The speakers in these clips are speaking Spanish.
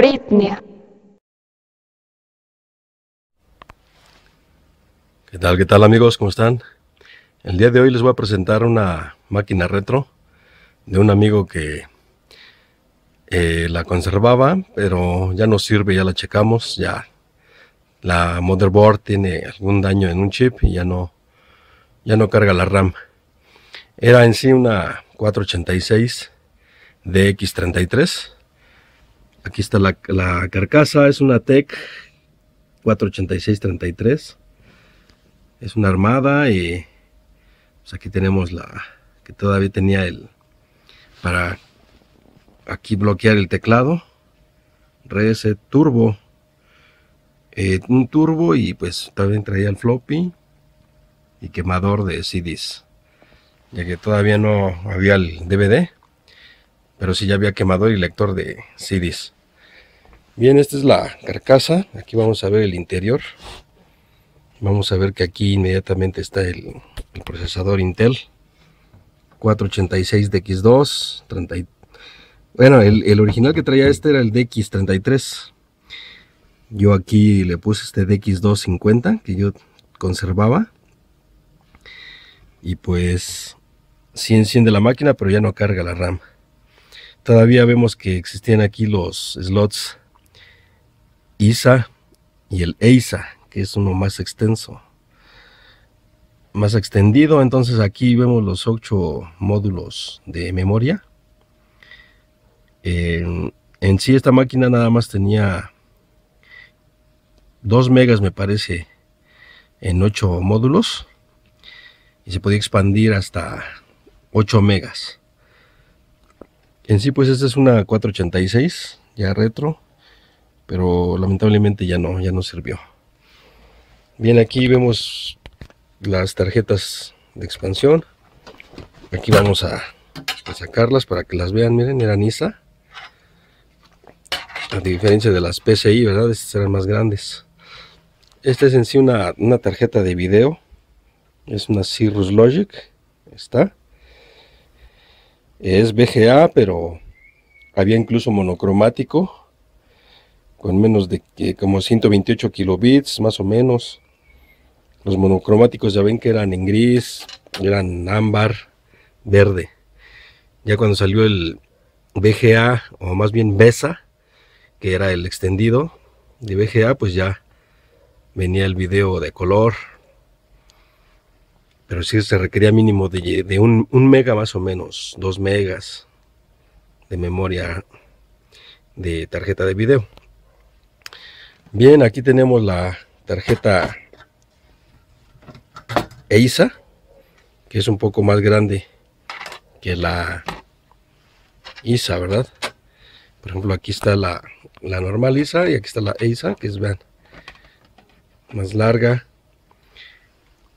Britney. ¿Qué tal? ¿Qué tal amigos? ¿Cómo están? El día de hoy les voy a presentar una máquina retro de un amigo que eh, la conservaba, pero ya no sirve, ya la checamos, ya la motherboard tiene algún daño en un chip y ya no, ya no carga la RAM. Era en sí una 486 DX33 Aquí está la, carcasa, es una TEC 486-33. Es una armada y pues, aquí tenemos la que todavía tenía el para aquí bloquear el teclado. reset eh, Turbo. Eh, un turbo y pues también traía el floppy y quemador de CDs. Ya que todavía no había el DVD pero sí ya había quemador y lector de CDs. Bien, esta es la carcasa. Aquí vamos a ver el interior. Vamos a ver que aquí inmediatamente está el, procesador Intel 486DX2. bueno, el, el, original que traía este era el DX33. Yo aquí le puse este DX250 que yo conservaba. Y pues sí enciende la máquina, pero ya no carga la RAM. Todavía vemos que existían aquí los slots ISA y el EISA, que es uno más extenso, más extendido. Entonces aquí vemos los ocho módulos de memoria. en sí esta máquina nada más tenía 2 megas me parece en 8 módulos y se podía expandir hasta 8 megas en sí, pues esta es una 486, ya retro, pero lamentablemente ya no, ya no sirvió. Bien, aquí vemos las tarjetas de expansión. Aquí vamos a, sacarlas para que las vean. Miren, eran ISA. A diferencia de las PCI, ¿verdad? Estas eran más grandes. Esta es en sí una, tarjeta de video. Es una Cirrus Logic. Está. Es VGA, pero había incluso monocromático, con menos de como 128 kilobits, más o menos. Los monocromáticos ya ven que eran en gris, eran ámbar, verde. Ya cuando salió el VGA, o más bien BESA, que era el extendido de VGA, pues ya venía el video de color, pero sí se requería mínimo de, un, mega más o menos, dos megas de memoria de tarjeta de video. Bien, aquí tenemos la tarjeta EISA, que es un poco más grande que la ISA, ¿verdad? Por ejemplo, aquí está la, la normal ISA y aquí está la EISA, que es, vean, más larga,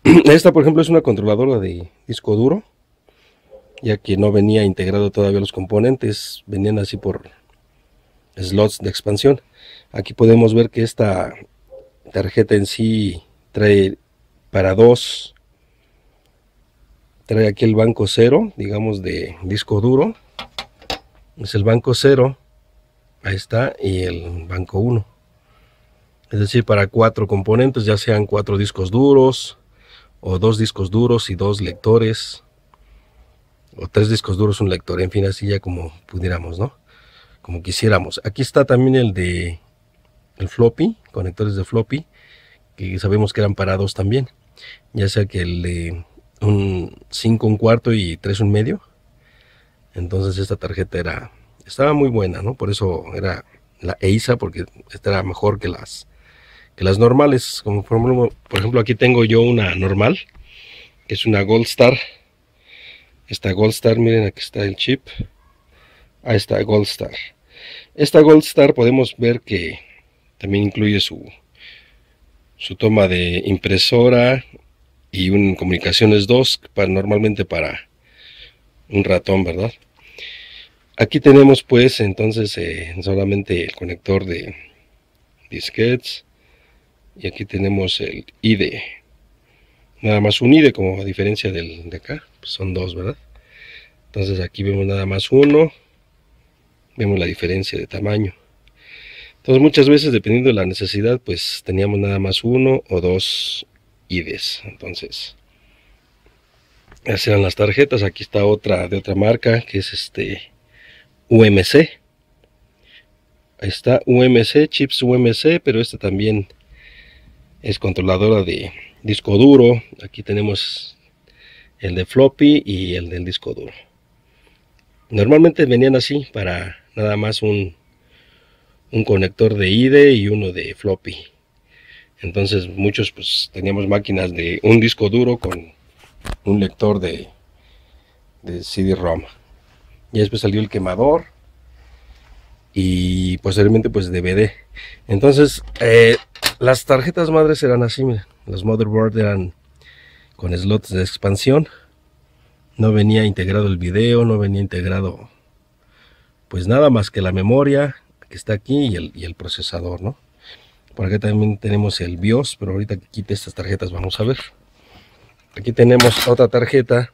Esta, por ejemplo, es una controladora de disco duro, ya que no venía integrado todavía los componentes, venían así por slots de expansión. Aquí podemos ver que esta tarjeta en sí trae para dos, trae aquí el banco cero, digamos de disco duro, es el banco cero, ahí está, y el banco 1. Es decir, para cuatro componentes, ya sean cuatro discos duros, o dos discos duros y dos lectores, o tres discos duros, un lector, en fin, así ya como pudiéramos, ¿no? Como quisiéramos. Aquí está también el de el floppy, conectores de floppy, que sabemos que eran parados también, ya sea que el de un 5 un cuarto y 3 un medio. Entonces esta tarjeta era estaba muy buena, ¿no? Por eso era la EISA porque esta era mejor que las las normales. Como por ejemplo aquí tengo yo una normal, que es una Gold Star. Esta Gold Star, miren aquí está el chip. Ahí está Gold Star. Esta Gold Star podemos ver que también incluye su, su toma de impresora y un comunicaciones 2 para, normalmente para un ratón, ¿verdad? Aquí tenemos pues entonces eh, solamente el conector de disquets, y aquí tenemos el ID. Nada más un ID, como a diferencia del de acá, pues son dos, ¿verdad? Entonces aquí vemos nada más uno, vemos la diferencia de tamaño. Entonces muchas veces, dependiendo de la necesidad, pues teníamos nada más uno o dos IDs. Entonces, ya eran las tarjetas. Aquí está otra de otra marca, que es este UMC. Ahí está UMC, chips UMC, pero este también es controladora de disco duro aquí tenemos el de floppy y el del disco duro normalmente venían así para nada más un, conector de IDE y uno de floppy entonces muchos pues teníamos máquinas de un disco duro con un lector de, de CD-ROM y después salió el quemador y posteriormente pues DVD. Entonces eh, las tarjetas madres eran así, miren. las motherboard eran con slots de expansión. No venía integrado el video, no venía integrado pues nada más que la memoria que está aquí y el, procesador, ¿no? Por acá también tenemos el BIOS, pero ahorita que quite estas tarjetas vamos a ver. Aquí tenemos otra tarjeta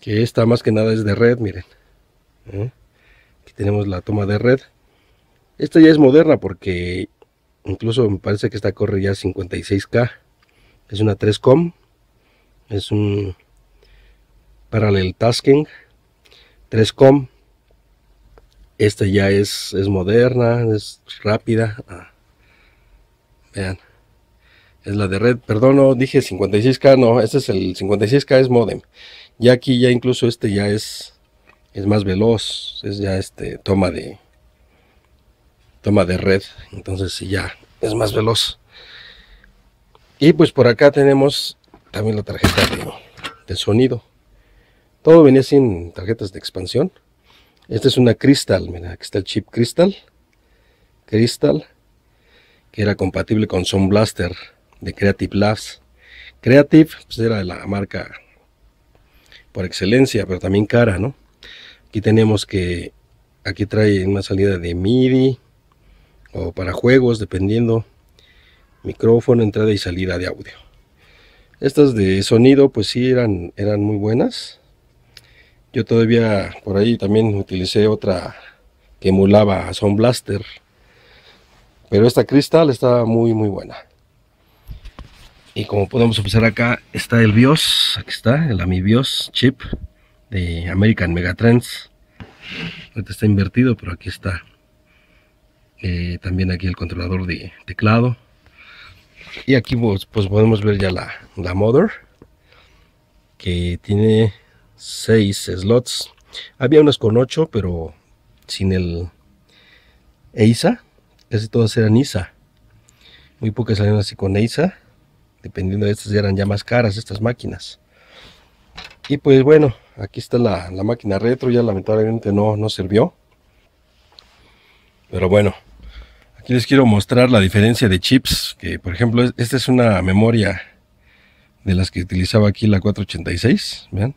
que esta más que nada es de red, miren. ¿Eh? Aquí tenemos la toma de red. Esta ya es moderna porque incluso me parece que esta corre ya 56K. Es una 3COM. Es un Parallel Tasking 3COM. Esta ya es, es moderna, es rápida. Ah. vean. Es la de red, perdón, no dije 56K, no, este es el 56K es modem. Y aquí ya incluso este ya es es más veloz, es ya este toma de toma de red, entonces sí ya es más veloz. Y pues por acá tenemos también la tarjeta de, sonido. Todo venía sin tarjetas de expansión. Esta es una Crystal, mira, aquí está el chip Crystal. Crystal, que era compatible con Sound Blaster de Creative Labs. Creative pues, era la marca por excelencia, pero también cara, ¿no? Aquí tenemos que aquí trae una salida de MIDI o para juegos, dependiendo. Micrófono, entrada y salida de audio. Estas de sonido, pues sí, eran, eran muy buenas. Yo todavía por ahí también utilicé otra que emulaba a Sound Blaster. Pero esta cristal está muy, muy buena. Y como podemos observar acá, está el BIOS. Aquí está, el BIOS chip de American Megatrends. está invertido, pero aquí está. Eh, también aquí el controlador de teclado. Y aquí pues, pues podemos ver ya la, la mother. Que tiene 6 slots. Había unas con 8, pero sin el EISA. Casi todas eran ISA. Muy pocas salieron así con EISA. Dependiendo de estas, eran ya más caras estas máquinas. Y pues bueno, aquí está la, máquina retro, ya lamentablemente no, no sirvió. Pero bueno, aquí les quiero mostrar la diferencia de chips, que por ejemplo, esta es una memoria de las que utilizaba aquí la 486, vean.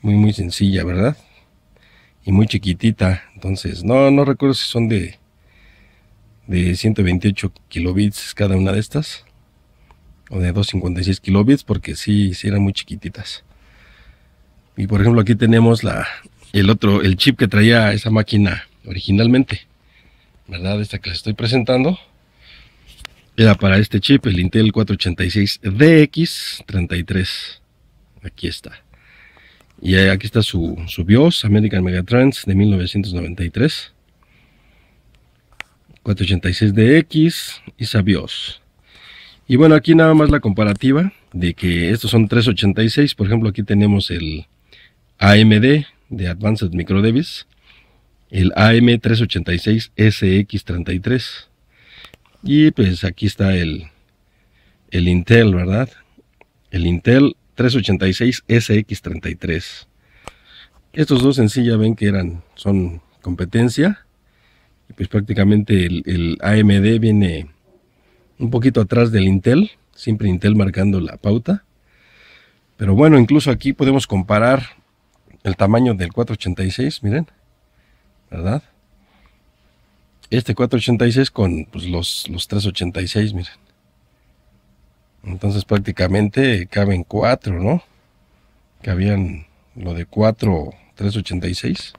Muy, muy sencilla, ¿verdad? Y muy chiquitita, entonces no, no recuerdo si son de, de 128 kilobits cada una de estas o de 256 kilobits porque sí, sí eran muy chiquititas. Y por ejemplo, aquí tenemos la, el otro, el chip que traía esa máquina originalmente, ¿verdad? Esta que les estoy presentando. Era para este chip, el Intel 486DX33. Aquí está. Y aquí está su, su BIOS, American Megatrends de 1993. 486DX y BIOS. Y bueno, aquí nada más la comparativa de que estos son 386. Por ejemplo, aquí tenemos el AMD de Advanced Devices, el AM386SX33. Y pues aquí está el, el Intel, ¿verdad? El Intel 386SX33. Estos dos en sí ya ven que eran, son competencia. Pues prácticamente el AMD viene un poquito atrás del Intel, siempre Intel marcando la pauta. Pero bueno, incluso aquí podemos comparar el tamaño del 486, miren, ¿verdad? Este 486 con pues, los, 386, miren. Entonces prácticamente caben cuatro, ¿no? Cabían lo de 4, 386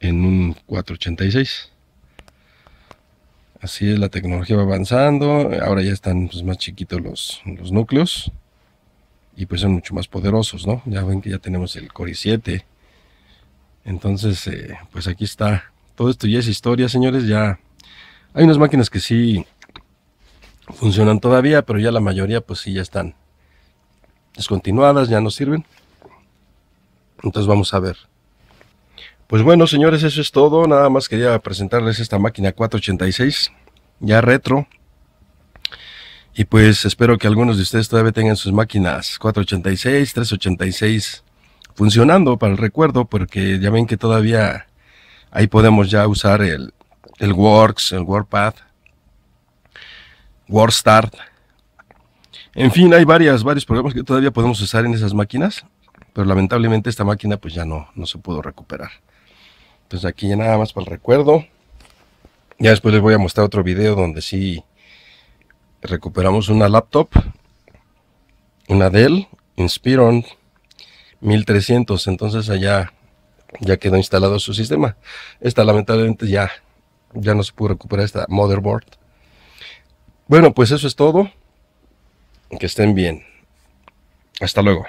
en un 486. Así es, la tecnología va avanzando. Ahora ya están pues, más chiquitos los núcleos y pues son mucho más poderosos, ¿no? Ya ven que ya tenemos el Core 7 Entonces, eh, pues aquí está. Todo esto ya es historia, señores. Ya hay unas máquinas que sí funcionan todavía, pero ya la mayoría pues sí ya están descontinuadas, ya no sirven. Entonces vamos a ver. Pues bueno, señores, eso es todo. Nada más quería presentarles esta máquina 486, ya retro. Y pues espero que algunos de ustedes todavía tengan sus máquinas 486, 386 funcionando para el recuerdo, porque ya ven que todavía ahí podemos ya usar el, Works, el WordPath, WordStart. En fin, hay varias, varios programas que todavía podemos usar en esas máquinas, pero lamentablemente esta máquina pues ya no, no se pudo recuperar. Entonces aquí ya nada más para el recuerdo. Ya después les voy a mostrar otro video donde sí recuperamos una laptop, una Dell Inspiron 1300, entonces allá ya quedó instalado su sistema. Esta lamentablemente ya, ya no se pudo recuperar esta motherboard. Bueno, pues eso es todo. Que estén bien. Hasta luego.